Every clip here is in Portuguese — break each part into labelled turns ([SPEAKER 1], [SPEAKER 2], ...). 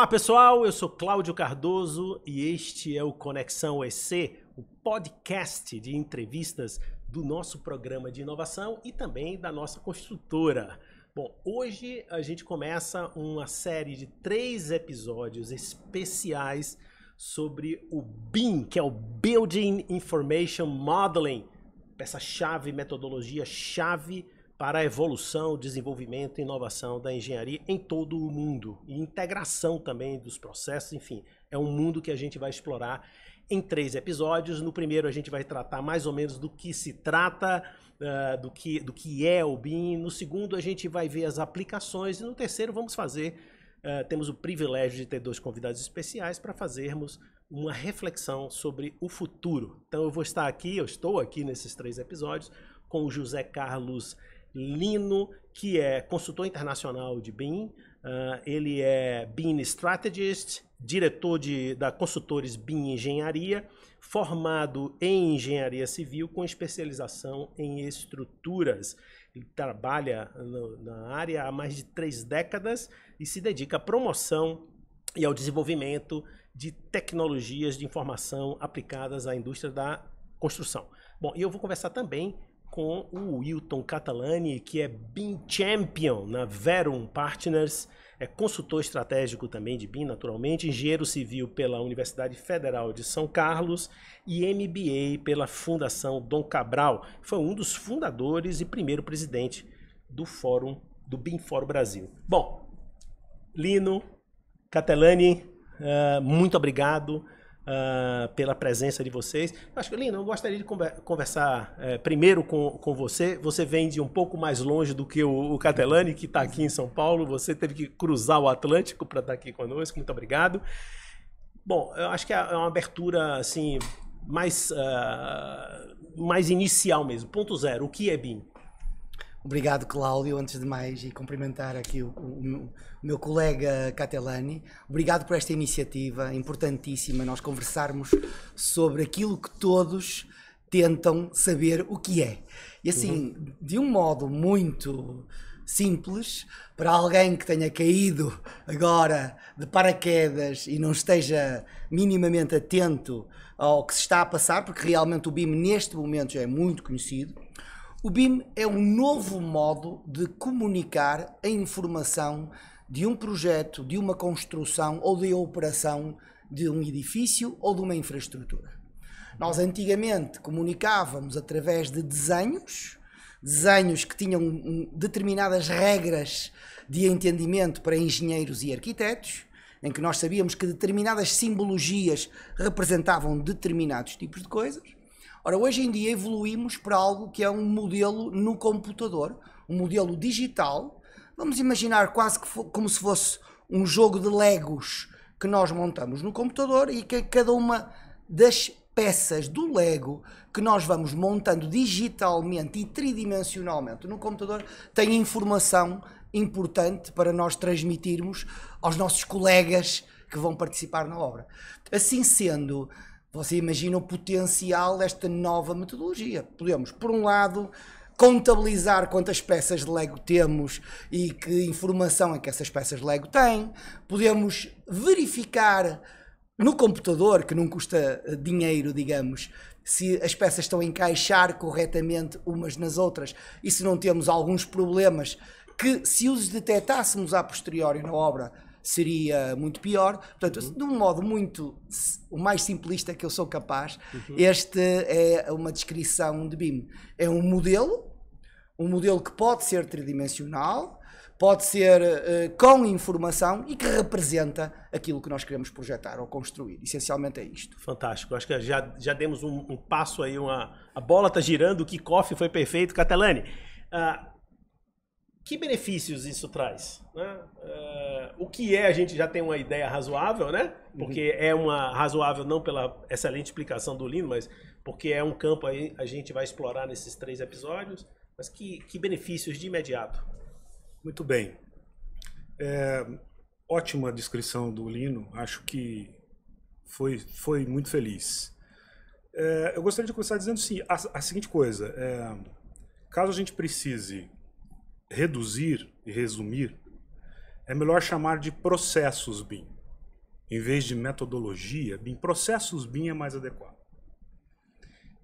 [SPEAKER 1] Olá pessoal, eu sou Cláudio Cardoso e este é o Conexão EC, o podcast de entrevistas do nosso programa de inovação e também da nossa construtora. Bom, hoje a gente começa uma série de três episódios especiais sobre o BIM, que é o Building Information Modeling, peça-chave, metodologia-chave para a evolução, desenvolvimento e inovação da engenharia em todo o mundo e integração também dos processos, enfim, é um mundo que a gente vai explorar em três episódios. No primeiro a gente vai tratar mais ou menos do que se trata, uh, do, que, do que é o BIM. No segundo a gente vai ver as aplicações e no terceiro vamos fazer, uh, temos o privilégio de ter dois convidados especiais para fazermos uma reflexão sobre o futuro. Então eu vou estar aqui, eu estou aqui nesses três episódios com o José Carlos Lino, que é consultor internacional de BIM, uh, ah, ele é BIM Strategist, diretor de, da Consultores BIM Engenharia, formado em Engenharia Civil com especialização em estruturas. Ele trabalha no, na área há mais de três décadas e se dedica à promoção e ao desenvolvimento de tecnologias de informação aplicadas à indústria da construção. Bom, e eu vou conversar também com o Wilton Catalani, que é BIM Champion na Verum Partners, é consultor estratégico também de BIM, naturalmente, engenheiro civil pela Universidade Federal de São Carlos e MBA pela Fundação Dom Cabral. Foi um dos fundadores e primeiro presidente do Fórum, do BIM Fórum Brasil. Bom, Lino, Catalani, eh, muito obrigado uh, pela presença de vocês. Acho que, Lina, eu gostaria de conversar uh, primeiro com, com você. Você vem de um pouco mais longe do que o, o Catelani, que está aqui em São Paulo. Você teve que cruzar o Atlântico para estar tá aqui conosco. Muito obrigado. Bom, eu acho que é, é uma abertura assim mais, uh, mais inicial mesmo. Ponto zero. O que é BIM? Obrigado, Cláudio, antes de mais, e cumprimentar aqui o, o, o,
[SPEAKER 2] meu colega Catelani. Obrigado por esta iniciativa importantíssima, nós conversarmos sobre aquilo que todos tentam saber o que é. E assim, uhum. de um modo muito simples, para alguém que tenha caído agora de paraquedas e não esteja minimamente atento ao que se está a passar, porque realmente o BIM neste momento já é muito conhecido, o BIM é um novo modo de comunicar a informação de um projeto, de uma construção ou de operação de um edifício ou de uma infraestrutura. Nós antigamente comunicávamos através de desenhos, desenhos que tinham hum, determinadas regras de entendimento para engenheiros e arquitetos, em que nós sabíamos que determinadas simbologias representavam determinados tipos de coisas. Ora, hoje em dia evoluímos para algo que é um modelo no computador, um modelo digital. Vamos imaginar quase que como se fosse um jogo de Legos que nós montamos no computador e que cada uma das peças do Lego que nós vamos montando digitalmente e tridimensionalmente no computador tem informação importante para nós transmitirmos aos nossos colegas que vão participar na obra. Assim sendo, você imagina o potencial desta nova metodologia. Podemos, por um lado, contabilizar quantas peças de Lego temos e que informação é que essas peças de Lego têm. Podemos verificar no computador, que não custa eh, dinheiro, digamos, se as peças estão a encaixar corretamente umas nas outras e se não temos alguns problemas que, se os detectássemos a posteriori na obra, seria muito pior. Portanto, uhum. de um modo muito o mais simplista que eu sou capaz, uhum. este é uma descrição de BIM. É um modelo, um modelo que pode ser tridimensional, pode ser uh, com informação e que representa aquilo que nós queremos projetar ou construir. Essencialmente é isto.
[SPEAKER 1] Fantástico. Acho que já, já demos um, um passo aí, uma, a bola está girando, o kickoff foi perfeito. Catalani, uh, que benefícios isso traz? Né? Uh, o que é, a gente já tem uma ideia razoável, né? Porque uhum. é uma razoável não pela excelente explicação do Lino, mas porque é um campo aí a gente vai explorar nesses três episódios. Mas que, que benefícios de imediato?
[SPEAKER 3] Muito bem. É, ótima descrição do Lino, acho que foi, foi muito feliz. É, eu gostaria de começar dizendo sim, a, a seguinte coisa: é, caso a gente precise reduzir e resumir, é melhor chamar de processos BIM. Em vez de metodologia BIM, processos BIM é mais adequado.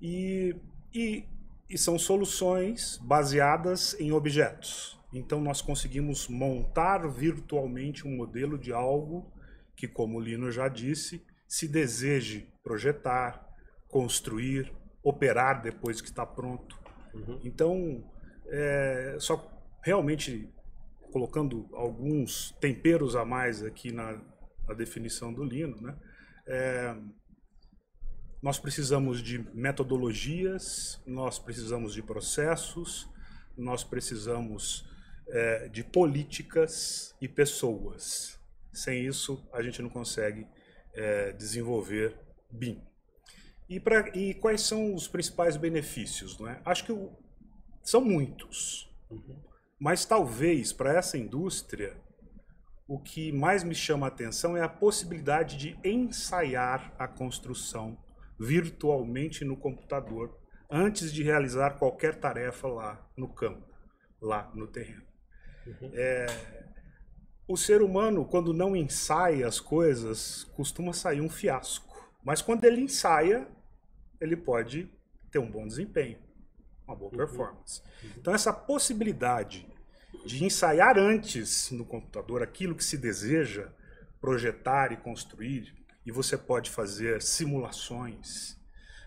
[SPEAKER 3] E, e, e são soluções baseadas em objetos. Então, nós conseguimos montar virtualmente um modelo de algo que, como o Lino já disse, se deseje projetar, construir, operar depois que está pronto. Uhum. Então, é, só realmente colocando alguns temperos a mais aqui na, na definição do Lino, né? É, nós precisamos de metodologias, nós precisamos de processos, nós precisamos é, de políticas e pessoas. Sem isso, a gente não consegue é, desenvolver BIM. E, pra, e quais são os principais benefícios? Não é? Acho que o, são muitos. Uhum. Mas talvez para essa indústria, o que mais me chama a atenção é a possibilidade de ensaiar a construção virtualmente no computador antes de realizar qualquer tarefa lá no campo, lá no terreno. Uhum. É, o ser humano, quando não ensaia as coisas, costuma sair um fiasco. Mas quando ele ensaia, ele pode ter um bom desempenho uma boa uhum. performance. Então, essa possibilidade de ensaiar antes no computador aquilo que se deseja projetar e construir, e você pode fazer simulações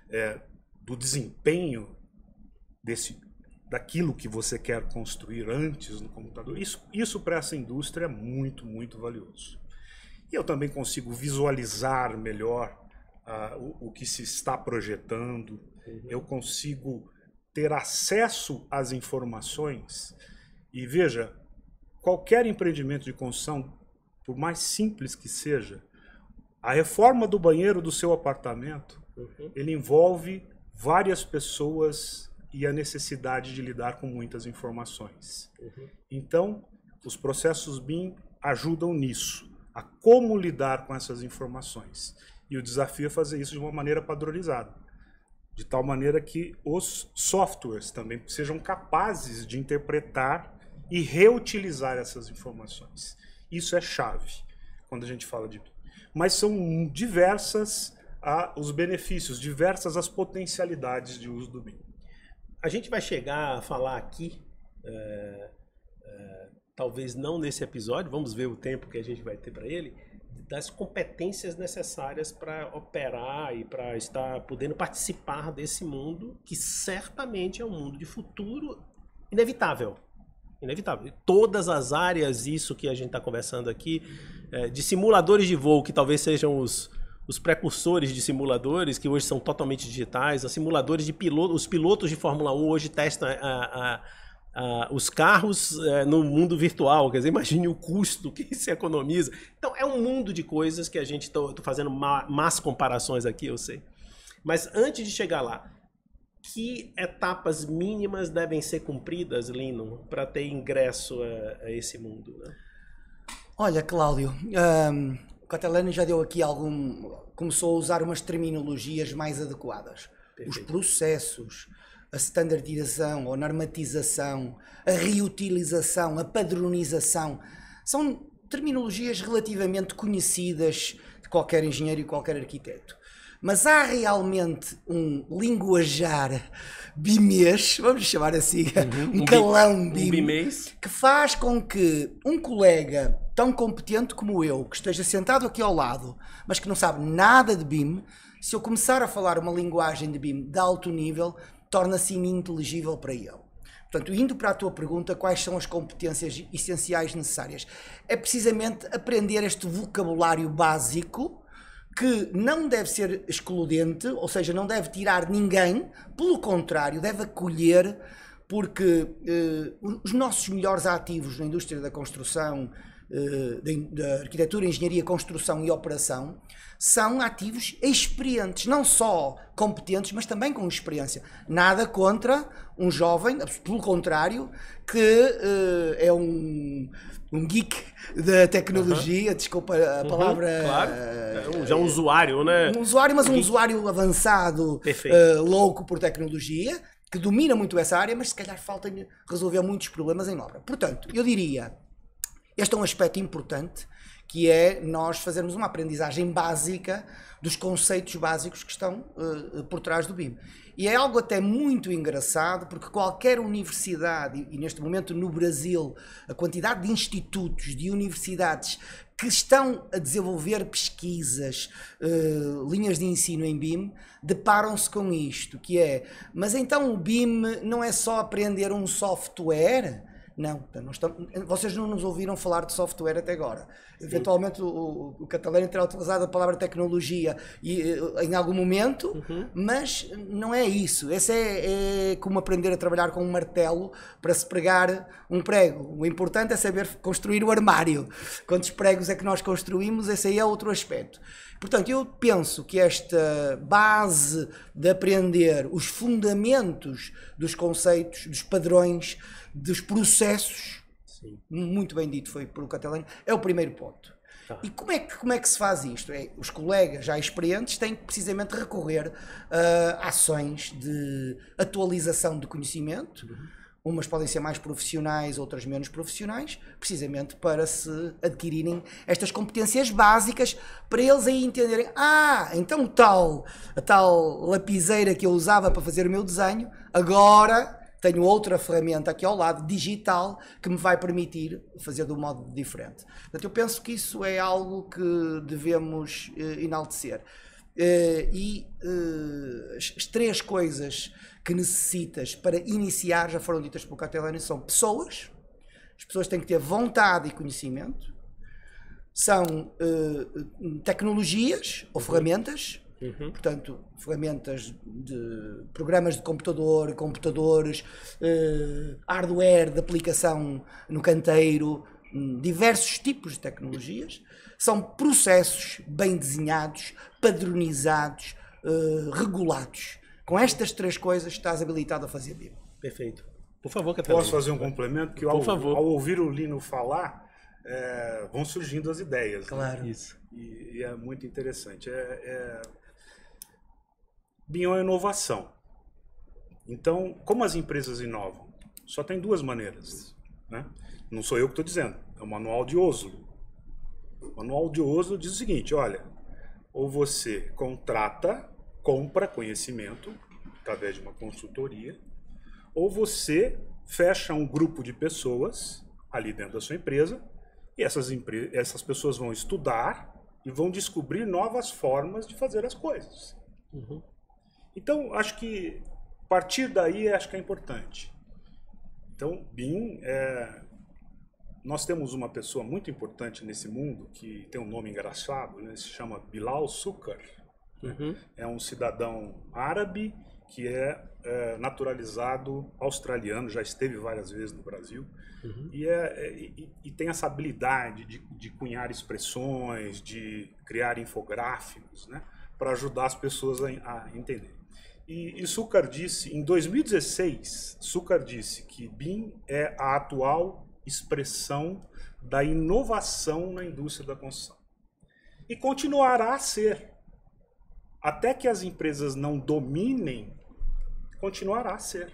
[SPEAKER 3] é, do desempenho desse daquilo que você quer construir antes no computador. Isso, isso para essa indústria é muito, muito valioso. E eu também consigo visualizar melhor uh, o, o, que se está projetando, uhum. eu consigo ter acesso às informações. E veja, qualquer empreendimento de construção, por mais simples que seja, a reforma do banheiro do seu apartamento, uhum. ele envolve várias pessoas e a necessidade de lidar com muitas informações. Uhum. Então, os processos BIM ajudam nisso, a como lidar com essas informações. E o desafio é fazer isso de uma maneira padronizada de tal maneira que os softwares também sejam capazes de interpretar e reutilizar essas informações. Isso é chave quando a gente fala de. Mas são diversas ah,
[SPEAKER 1] os benefícios, diversas as potencialidades de uso do BIM. A gente vai chegar a falar aqui, é, é, talvez não nesse episódio, vamos ver o tempo que a gente vai ter para ele, das competências necessárias para operar e para estar podendo participar desse mundo que certamente é um mundo de futuro inevitável. Inevitável. todas as áreas, isso que a gente está conversando aqui, é, de simuladores de voo, que talvez sejam os, os precursores de simuladores, que hoje são totalmente digitais, os simuladores de piloto, os pilotos de Fórmula 1 hoje testam a, a Uh, os carros uh, no mundo virtual, quer dizer, imagine o custo que se economiza. Então, é um mundo de coisas que a gente está fazendo más comparações aqui, eu sei. Mas antes de chegar lá, que etapas mínimas devem ser cumpridas, Lino, para ter ingresso a, a esse mundo? Né?
[SPEAKER 2] Olha, Cláudio, um, o Catalano já deu aqui algum. começou a usar umas terminologias mais adequadas. Perfeito. Os processos a standardização ou normatização, a reutilização, a padronização, são terminologias relativamente conhecidas de qualquer engenheiro e qualquer arquiteto. Mas há realmente um linguajar bimês, vamos chamar assim, uhum. um, um calão bim, um bimês, que faz com que um colega tão competente como eu, que esteja sentado aqui ao lado, mas que não sabe nada de BIM, se eu começar a falar uma linguagem de BIM de alto nível, torna-se ininteligível para ele. Portanto, indo para a tua pergunta, quais são as competências essenciais necessárias? É precisamente aprender este vocabulário básico que não deve ser excludente, ou seja, não deve tirar ninguém, pelo contrário, deve acolher, porque eh, os nossos melhores ativos na indústria da construção, eh, da arquitetura, engenharia, construção e operação, são ativos experientes, não só competentes, mas também com experiência. Nada contra um jovem, pelo contrário, que uh, é um, um geek da tecnologia, uhum. desculpa a uhum, palavra. claro. Uh, Já um usuário, né? Um usuário, mas um usuário avançado, uh, louco por tecnologia, que domina muito essa área, mas se calhar falta resolver muitos problemas em obra. Portanto, eu diria este é um aspecto importante que é nós fazermos uma aprendizagem básica dos conceitos básicos que estão uh, por trás do BIM. E é algo até muito engraçado, porque qualquer universidade, e neste momento no Brasil, a quantidade de institutos, de universidades que estão a desenvolver pesquisas, uh, linhas de ensino em BIM, deparam-se com isto, que é, mas então o BIM não é só aprender um software? Não, não estamos, vocês não nos ouviram falar de software até agora. Eventualmente o, o Catalano terá utilizado a palavra tecnologia e, eh, em algum momento, uhum. mas não é isso. Esse é, é, como aprender a trabalhar com um martelo para se pregar um prego. O importante é saber construir o armário. Quantos pregos é que nós construímos? Esse aí é outro aspecto. Portanto, eu penso que esta base de aprender os fundamentos dos conceitos, dos padrões, dos processos, Sim. muito bem dito foi pelo Catalano, é o primeiro ponto. Tá. E como é, que, como é que se faz isto? É, os colegas já experientes têm que precisamente recorrer ah, a ações de atualização de conhecimento, uhum. Umas podem ser mais profissionais, outras menos profissionais, precisamente para se adquirirem estas competências básicas para eles aí entenderem: ah, então tal, a tal lapiseira que eu usava para fazer o meu desenho, agora tenho outra ferramenta aqui ao lado, digital, que me vai permitir fazer de um modo diferente. Portanto, eu penso que isso é algo que devemos eh, enaltecer. Eh, e eh, as três coisas que necessitas para iniciar, já foram ditas pelo Catalani, são pessoas, as pessoas têm que ter vontade e conhecimento, são eh, tecnologias ou ferramentas, Uhum. Portanto, ferramentas de programas de computador, computadores, eh, hardware de aplicação no canteiro, diversos tipos de tecnologias. São processos bem desenhados, padronizados, eh, regulados. Com estas três coisas estás habilitado a fazer BIM.
[SPEAKER 1] Perfeito. Por favor, Catarina. Posso fazer um complemento? Que ao, ao
[SPEAKER 3] ouvir o Lino falar, é, vão surgindo as ideias. Né? Claro. Né? Isso. E, e, é muito interessante. É, é, bioinovação. É então, como as empresas inovam? Só tem duas maneiras. Né? Não sou eu que estou dizendo, é o manual de Oslo. O manual de Oslo diz o seguinte: olha, ou você contrata, compra conhecimento através de uma consultoria, ou você fecha um grupo de pessoas ali dentro da sua empresa e essas, essas pessoas vão estudar e vão descobrir novas formas de fazer as coisas. Uhum. Então, acho que partir daí acho que é importante. Então, BIM, é... nós temos uma pessoa muito importante nesse mundo que tem um nome engraçado, né? se chama Bilal Sukar. Uhum. É um cidadão árabe que é, é, naturalizado australiano, já esteve várias vezes no Brasil, uhum. e, é, é e, e, tem essa habilidade de, de, cunhar expressões, de criar infográficos, né, para ajudar as pessoas a, a entender. E, e Sucar disse, em 2016, Sucar disse que BIM é a atual expressão da inovação na indústria da construção. E continuará a ser. Até que as empresas não dominem, continuará a ser.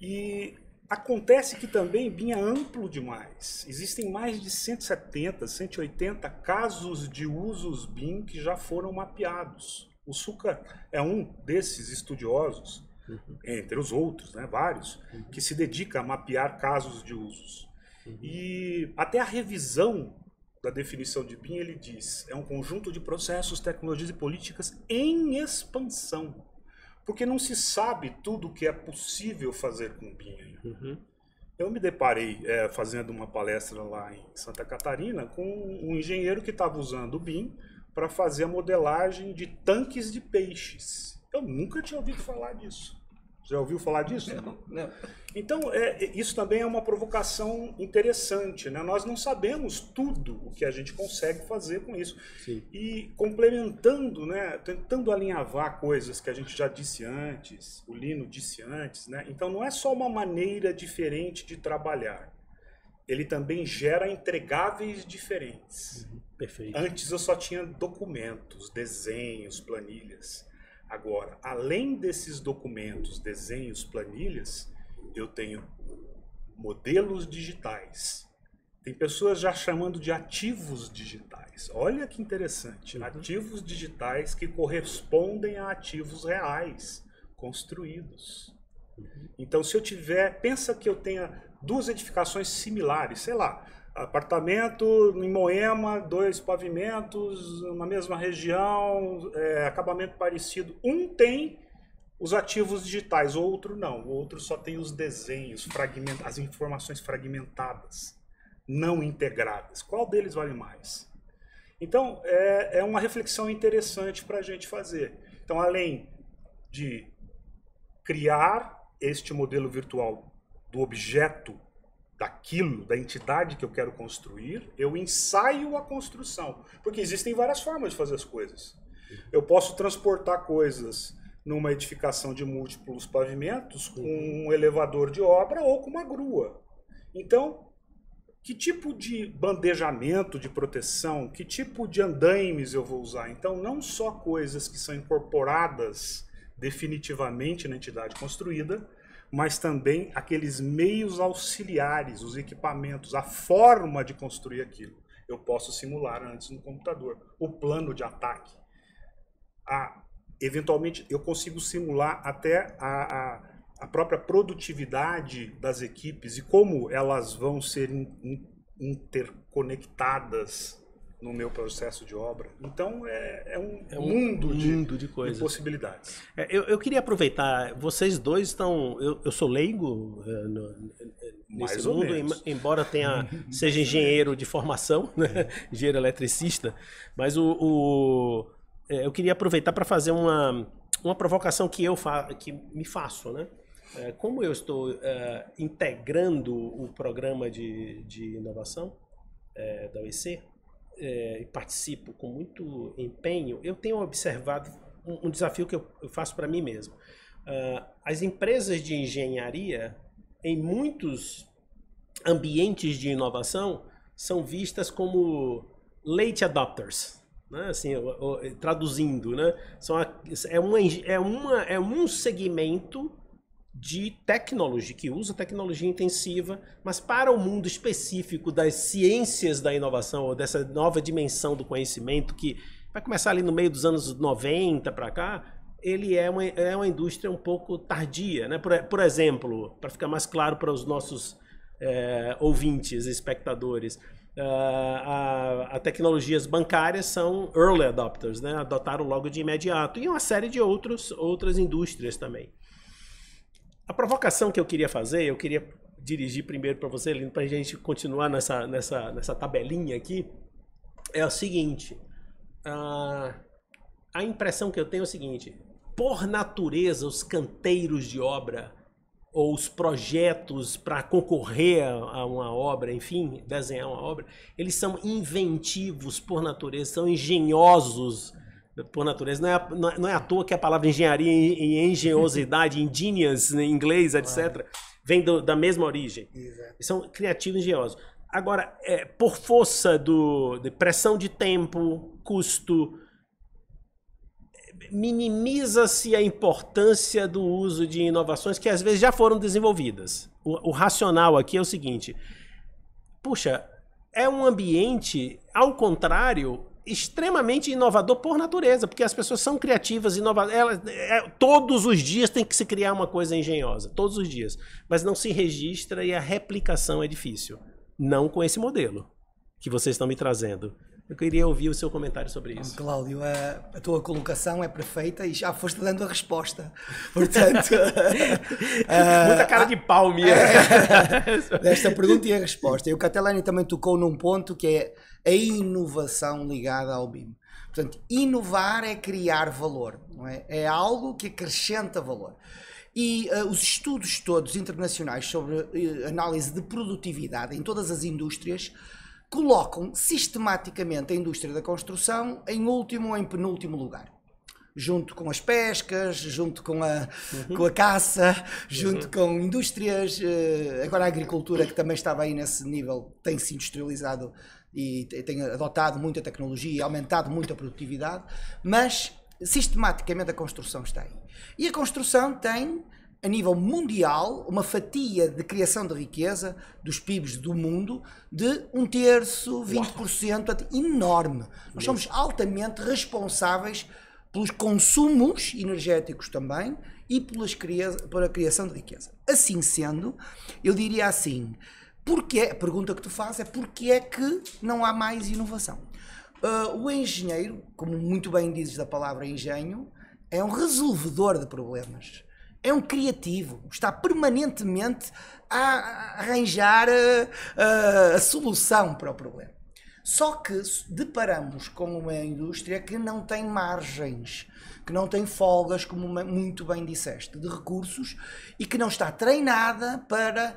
[SPEAKER 3] E acontece que também BIM é amplo demais. Existem mais de 170, 180 casos de usos BIM que já foram mapeados. O Suca é um desses estudiosos, uhum. entre os outros, né, vários, uhum. que se dedica a mapear casos de usos. Uhum. E até a revisão da definição de BIM, ele diz, é um conjunto de processos, tecnologias e políticas em expansão. Porque não se sabe tudo o que é possível fazer com BIM. Uhum. Eu me deparei é, fazendo uma palestra lá em Santa Catarina com um engenheiro que estava usando o BIM para fazer a modelagem de tanques de peixes. Eu nunca tinha ouvido falar disso. Já ouviu falar disso? Não, não. Então, é, é, isso também é uma provocação interessante. Né? Nós não sabemos tudo o que a gente consegue fazer com isso. Sim. E complementando, né, tentando alinhavar coisas que a gente já disse antes, o Lino disse antes. Né? Então, não é só uma maneira diferente de trabalhar ele também gera entregáveis diferentes. Uhum, perfeito. Antes eu só tinha documentos, desenhos, planilhas. Agora, além desses documentos, desenhos, planilhas, eu tenho modelos digitais. Tem pessoas já chamando de ativos digitais. Olha que interessante. Uhum. Ativos digitais que correspondem a ativos reais construídos. Uhum. Então, se eu tiver, pensa que eu tenha duas edificações similares, sei lá, apartamento em Moema, dois pavimentos na mesma região, é, acabamento parecido. Um tem os ativos digitais, o outro não. O outro só tem os desenhos, fragment... as informações fragmentadas, não integradas. Qual deles vale mais? Então, é, é uma reflexão interessante para a gente fazer. Então, além de criar este modelo virtual do objeto, daquilo, da entidade que eu quero construir, eu ensaio a construção. Porque existem várias formas de fazer as coisas. Eu posso transportar coisas numa edificação de múltiplos pavimentos com uhum. um elevador de obra ou com uma grua. Então, que tipo de bandejamento de proteção, que tipo de andaimes eu vou usar? Então, não só coisas que são incorporadas definitivamente na entidade construída, mas também aqueles meios auxiliares, os equipamentos, a forma de construir aquilo. Eu posso simular antes no computador o plano de ataque. A, eventualmente, eu consigo simular até a, a, a, própria produtividade das equipes e como elas vão ser in, in, interconectadas no meu processo de obra. Então é, é, um, é um, mundo, de, mundo de, coisas. de possibilidades.
[SPEAKER 1] É, eu, eu, queria aproveitar, vocês dois estão. Eu, eu sou leigo é, no, nesse mundo, embora tenha, seja engenheiro de formação, né? engenheiro eletricista, mas o, o é, eu queria aproveitar para fazer uma, uma provocação que eu fa, que me faço, né? É, como eu estou integrando o programa de, de inovação da OEC, é, participo com muito empenho, eu tenho observado um, um desafio que eu, eu faço para mim mesmo. Uh, as empresas de engenharia, em muitos ambientes de inovação, são vistas como late adopters. Né? Assim, eu, eu, traduzindo, né? São a, é, uma, é, uma, é um segmento de tecnologia, que usa tecnologia intensiva, mas para o mundo específico das ciências da inovação, ou dessa nova dimensão do conhecimento, que vai começar ali no meio dos anos 90 para cá, ele é uma, é uma indústria um pouco tardia. Né? Por, por exemplo, para ficar mais claro para os nossos é, ouvintes, espectadores, Uh, a, a, tecnologias bancárias são early adopters, né? adotaram logo de imediato, e uma série de outros, outras indústrias também. A provocação que eu queria fazer, eu queria dirigir primeiro para você, Lino, para a gente continuar nessa, nessa, nessa tabelinha aqui, é o seguinte. a impressão que eu tenho é o seguinte: por natureza, os canteiros de obra ou os projetos para concorrer a uma obra, enfim, desenhar uma obra, eles são inventivos por natureza, são engenhosos por natureza. É não é, não é, à toa que a palavra engenharia e engenhosidade, ingenious né, em inglês, etc., vem do, da mesma origem. Exato. São criativos e engenhosos. Agora, é, por força do, de pressão de tempo, custo, minimiza-se a importância do uso de inovações que às vezes já foram desenvolvidas. O, o racional aqui é o seguinte: puxa, é um ambiente, ao contrário, extremamente inovador por natureza, porque as pessoas são criativas, inovadoras. Elas, é, todos os dias tem que se criar uma coisa engenhosa, todos os dias. Mas não se registra e a replicação é difícil. Não com esse modelo que vocês estão me trazendo. Eu queria ouvir o seu comentário sobre isso. Bom, Cláudio, a, a, tua colocação é perfeita e
[SPEAKER 2] já foste dando a resposta. Portanto. uh, Muita cara ah, de pau minha. Desta é. pergunta e a resposta. E o Catalani também tocou num ponto que é a inovação ligada ao BIM. Portanto, inovar é criar valor, não é? É algo que acrescenta valor. E uh, os estudos todos internacionais sobre uh, análise de produtividade em todas as indústrias colocam sistematicamente a indústria da construção em último ou em penúltimo lugar. Junto com as pescas, junto com a, uhum. com a caça, junto uhum. com indústrias. Eh, agora, a agricultura, que também estava aí nesse nível, tem se industrializado e tem adotado muita tecnologia e aumentado muito a produtividade, mas sistematicamente a construção está aí. E a construção tem a nível mundial, uma fatia de criação de riqueza dos PIBs do mundo de um terço, 20%, é enorme. Nós somos altamente responsáveis pelos consumos energéticos também e pelas pela criação de riqueza. Assim sendo, eu diria assim, porque, é, a pergunta que tu fazes é porquê é que não há mais inovação? Uh, o engenheiro, como muito bem dizes da palavra engenho, é um resolvedor de problemas é um criativo, está permanentemente a arranjar a, eh, a, eh, a solução para o problema. Só que deparamos com uma indústria que não tem margens, que não tem folgas, como muito bem disseste, de recursos e que não está treinada para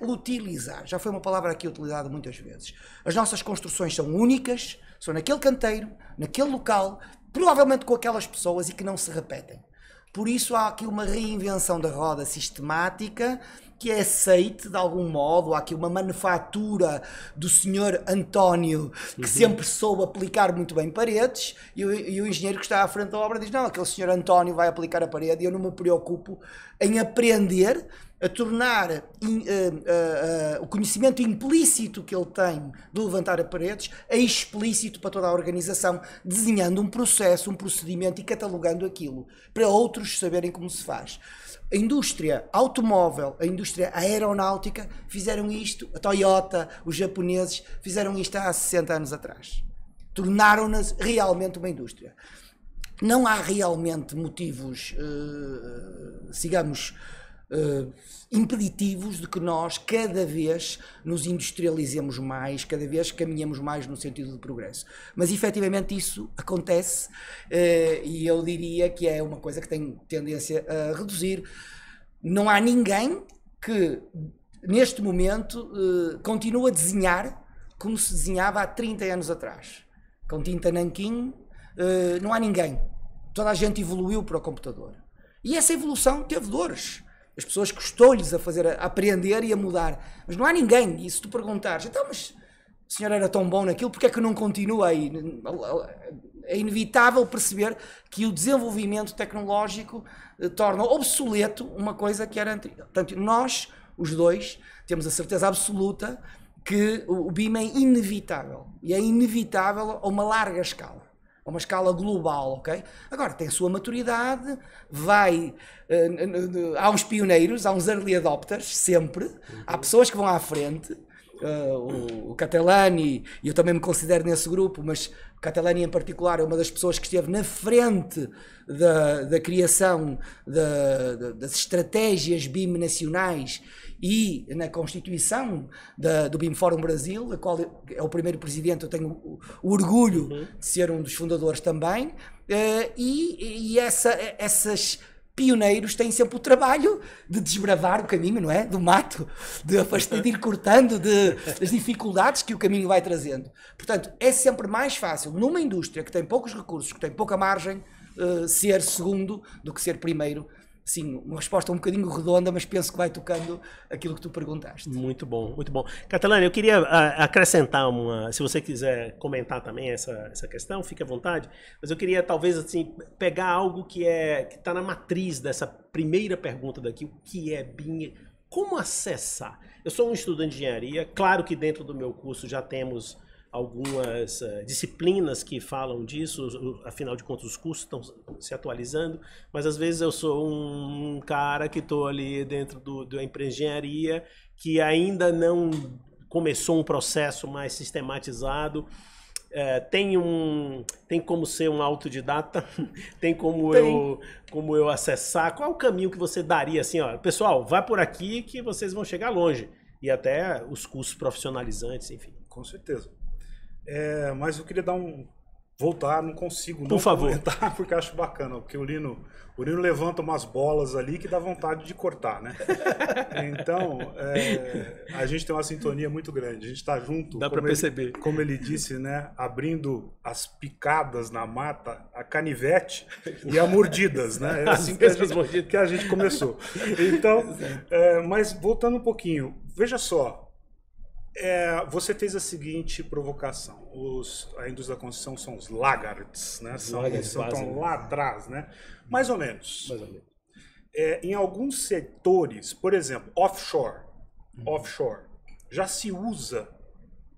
[SPEAKER 2] reutilizar. Já foi uma palavra aqui utilizada muitas vezes. As nossas construções são únicas, são naquele canteiro, naquele local, provavelmente com aquelas pessoas e que não se repetem. Por isso há aqui uma reinvenção da roda sistemática que é aceite de algum modo. Há aqui uma manufatura do senhor António que uhum. sempre soube aplicar muito bem paredes e o, e o, engenheiro que está à frente da obra diz não, aquele senhor António vai aplicar a parede e eu não me preocupo em aprender a tornar in, uh, uh, uh, o conhecimento implícito que ele tem de levantar a paredes a é explícito para toda a organização, desenhando um processo, um procedimento e catalogando aquilo, para outros saberem como se faz. A indústria automóvel, a indústria aeronáutica fizeram isto, a Toyota, os japoneses fizeram isto há 60 anos atrás. Tornaram-nas realmente uma indústria. Não há realmente motivos, digamos, Uh, impeditivos de que nós cada vez nos industrializemos mais, cada vez caminhemos mais no sentido do progresso. Mas efetivamente isso acontece uh, e eu diria que é uma coisa que tem tendência a reduzir. Não há ninguém que neste momento uh, continue a desenhar como se desenhava há 30 anos atrás. Com tinta nanquim, não há ninguém. Toda a gente evoluiu para o computador. E essa evolução teve dores as pessoas custou-lhes a fazer, a aprender e a mudar. Mas não há ninguém. E se tu perguntares, então, mas o senhor era tão bom naquilo, porque é que não continua aí? É inevitável perceber que o desenvolvimento tecnológico eh, torna obsoleto uma coisa que era anterior. Portanto, nós, os dois, temos a certeza absoluta que o BIM é inevitável. E é inevitável a uma larga escala a uma escala global, ok? Agora, tem a sua maturidade, vai. Uh, uh, uh, há uns pioneiros, há uns early adopters, sempre. Uhum. Há pessoas que vão à frente uh, o, Catalani, e eu também me considero nesse grupo, mas Catalani em particular é uma das pessoas que esteve na frente da, da criação da, da, das estratégias BIM nacionais e na constituição da, do BIM Fórum Brasil, a qual é o primeiro presidente, eu tenho o, o orgulho uhum. de ser um dos fundadores também, uh, e, e essa, essas pioneiros têm sempre o trabalho de desbravar o caminho, não é? Do mato, de, afastar, de ir cortando de, as dificuldades que o caminho vai trazendo. Portanto, é sempre mais fácil numa indústria que tem poucos recursos, que tem pouca margem, uh, ser
[SPEAKER 1] segundo do que ser primeiro sim, uma resposta um bocadinho redonda, mas penso que vai tocando aquilo que tu perguntaste. Muito bom, muito bom. Catalana, eu queria ah, acrescentar uma, se você quiser comentar também essa, essa questão, fique à vontade, mas eu queria talvez assim pegar algo que é que está na matriz dessa primeira pergunta daqui, o que é BIM, como acessar? Eu sou um estudante de engenharia, claro que dentro do meu curso já temos algumas uh, disciplinas que falam disso, afinal de contas os cursos estão se atualizando, mas às vezes eu sou um cara que estou ali dentro do, da engenharia que ainda não começou um processo mais sistematizado, é, tem um tem como ser um autodidata tem como tem. eu como eu acessar qual é o caminho que você daria assim ó pessoal vai por aqui que vocês vão chegar longe e até os cursos profissionalizantes enfim com certeza
[SPEAKER 3] é, mas eu queria dar um. Voltar, não consigo Por não favor. comentar, porque acho bacana, porque o Lino, o Lino levanta umas bolas ali que dá vontade de cortar, né? Então, é, a gente tem uma sintonia muito grande, a gente está junto. Dá para perceber. Como ele disse, né? Abrindo as picadas na mata, a canivete e a mordidas, né? É assim que a gente, que a gente começou. Então, é, mas voltando um pouquinho, veja só, é, você fez a seguinte provocação. Os, a indústria da construção são os laggards, né? São, laggards são quase, lá atrás, né? Mais ou menos. Mais ou menos. É, em alguns setores, por exemplo, offshore, uhum. offshore, já se usa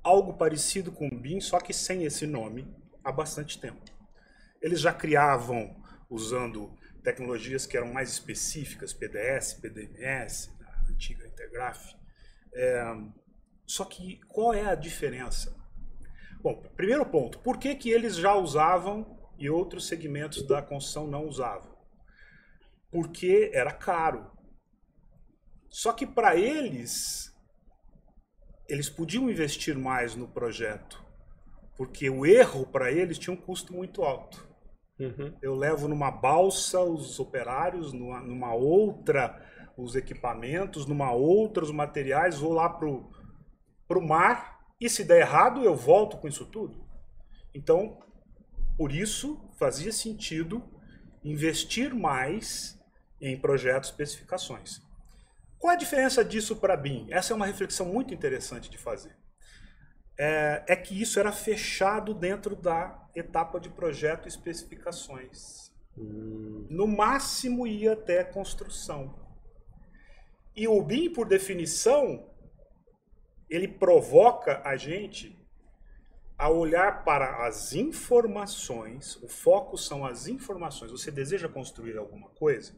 [SPEAKER 3] algo parecido com o BIM, só que sem esse nome, há bastante tempo. Eles já criavam usando tecnologias que eram mais específicas, PDS, PDMS, antiga Intergraph. É, só que qual é a diferença? Bom, primeiro ponto, por que, que eles já usavam e outros segmentos da construção não usavam? Porque era caro. Só que para eles, eles podiam investir mais no projeto, porque o erro para eles tinha um custo muito alto. Uhum. Eu levo numa balsa os operários, numa, numa, outra os equipamentos, numa outra os materiais, vou lá pro para o mar e se der errado eu volto com isso tudo? Então, por isso fazia sentido investir mais em projetos especificações. Qual a diferença disso para BIM? Essa é uma reflexão muito interessante de fazer. É, é, que isso era fechado dentro da etapa de projeto especificações.
[SPEAKER 1] Hum.
[SPEAKER 3] No máximo ia até construção. E o BIM, por definição, ele provoca a gente a olhar para as informações, o foco são as informações. Você deseja construir alguma coisa?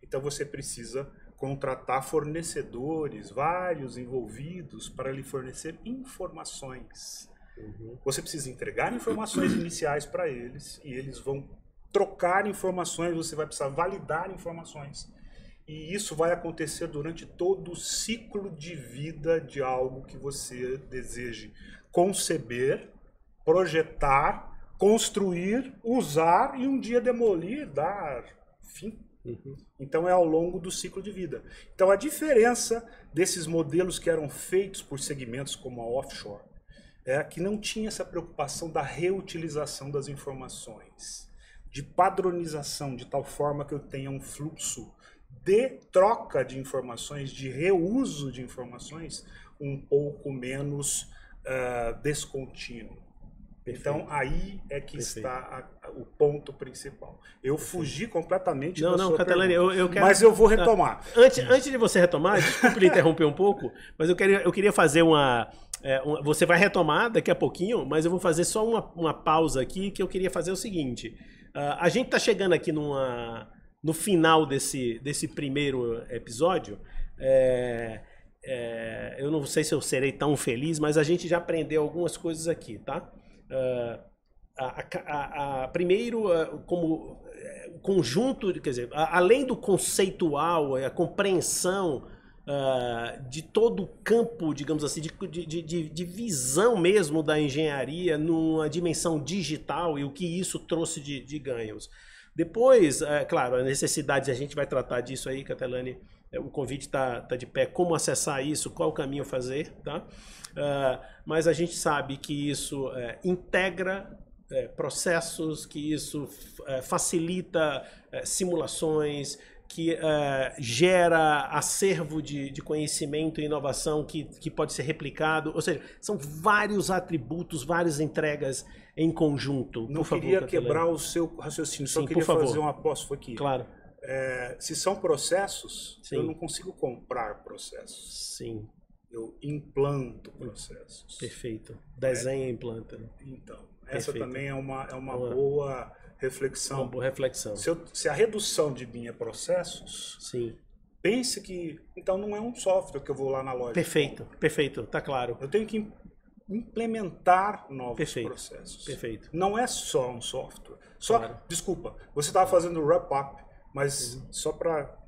[SPEAKER 3] Então você precisa contratar fornecedores, vários envolvidos para lhe fornecer informações. Uhum. Você precisa entregar informações iniciais para eles e eles vão trocar informações, você vai precisar validar informações. E isso vai acontecer durante todo o ciclo de vida de algo que você deseje conceber, projetar, construir, usar e um dia demolir, dar fim. Uhum. Então é ao longo do ciclo de vida. Então a diferença desses modelos que eram feitos por segmentos como a offshore é que não tinha essa preocupação da reutilização das informações, de padronização de tal forma que eu tenha um fluxo de troca de informações, de reuso de informações, um pouco menos uh, descontínuo. Então aí é que Perfeito. está a, a, o ponto principal. Eu Perfeito. fugi
[SPEAKER 1] completamente não, da não, sua Catalani, eu, eu quero... mas eu vou tá. retomar. Antes, antes de você retomar, desculpe interromper um pouco, mas eu queria, eu queria fazer uma, é, uma, Você vai retomar daqui a pouquinho, mas eu vou fazer só uma, uma pausa aqui que eu queria fazer o seguinte. Uh, a gente está chegando aqui numa no final desse, desse primeiro episódio, é, é, eu não sei se eu serei tão feliz, mas a gente já aprendeu algumas coisas aqui, tá? Uh, a, a, a, primeiro, é, como é, conjunto, quer dizer, além do conceitual, a compreensão uh, de todo o campo, digamos assim, de, de, de, de, visão mesmo da engenharia numa dimensão digital e o que isso trouxe de, ganhos. Depois, é, claro, a necessidade a gente vai tratar disso aí, Catalane. É, o convite está tá de pé, como acessar isso, qual o caminho fazer, tá? Uh, mas a gente sabe que isso é, integra é, processos, que isso é, facilita simulações, que uh, gera acervo de, de, conhecimento e inovação que, que pode ser replicado. Ou seja, são vários atributos, várias entregas em conjunto. Não por queria favor, quebrar o
[SPEAKER 3] seu raciocínio, Sim, só queria fazer uma aposta aqui.
[SPEAKER 1] Claro. É,
[SPEAKER 3] se são processos, Sim. eu não consigo comprar processos.
[SPEAKER 1] Sim. Eu implanto processos. Perfeito. Desenha é. e implanta. Então, essa Perfeito. também é uma, é uma boa, boa reflexão. Uma boa reflexão. Se, eu, se a
[SPEAKER 3] redução de BIM é processos, Sim. pense que então não é um software que eu vou lá na loja. Perfeito,
[SPEAKER 1] perfeito, tá claro. Eu tenho que implementar novos perfeito,
[SPEAKER 3] processos. Perfeito. Não é só um software. Só, claro. desculpa, você estava fazendo wrap up, mas uhum. só para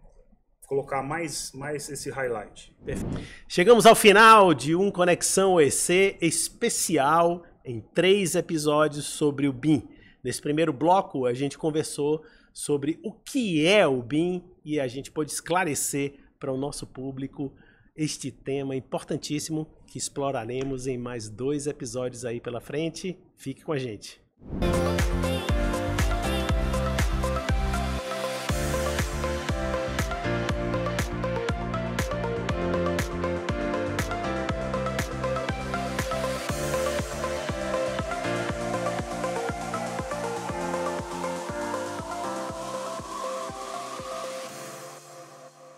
[SPEAKER 3] colocar mais, mais esse highlight.
[SPEAKER 1] Perfeito. Chegamos ao final de um Conexão EC especial em três episódios sobre o BIM. Nesse primeiro bloco, a gente conversou sobre o que é o BIM e a gente pôde esclarecer para o nosso público este tema importantíssimo que exploraremos em mais dois episódios aí pela frente. Fique com a gente. Música